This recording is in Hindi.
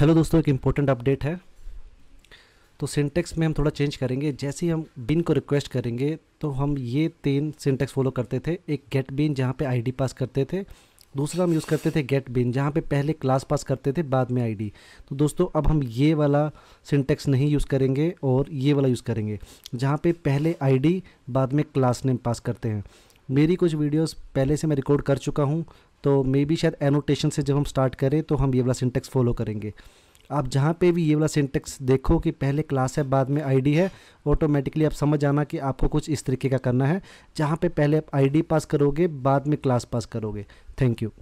हेलो दोस्तों एक इम्पोर्टेंट अपडेट है तो सिंटेक्स में हम थोड़ा चेंज करेंगे जैसे ही हम बिन को रिक्वेस्ट करेंगे तो हम ये तीन सिंटेक्स फॉलो करते थे एक गेट बिन जहाँ पे आईडी पास करते थे दूसरा हम यूज़ करते थे गेट बिन जहाँ पे पहले क्लास पास करते थे बाद में आईडी तो दोस्तों अब हम ये वाला सिंटेक्स नहीं यूज़ करेंगे और ये वाला यूज़ करेंगे जहाँ पर पहले आई बाद में क्लास नेम पास करते हैं मेरी कुछ वीडियोज़ पहले से मैं रिकॉर्ड कर चुका हूँ तो मे बी शायद एनोटेशन से जब हम स्टार्ट करें तो हम ये वाला सिंटेक्स फॉलो करेंगे आप जहाँ पे भी ये वाला सिंटेक्स देखो कि पहले क्लास है बाद में आईडी है ऑटोमेटिकली आप समझ आना कि आपको कुछ इस तरीके का करना है जहाँ पे पहले आप आईडी पास करोगे बाद में क्लास पास करोगे थैंक यू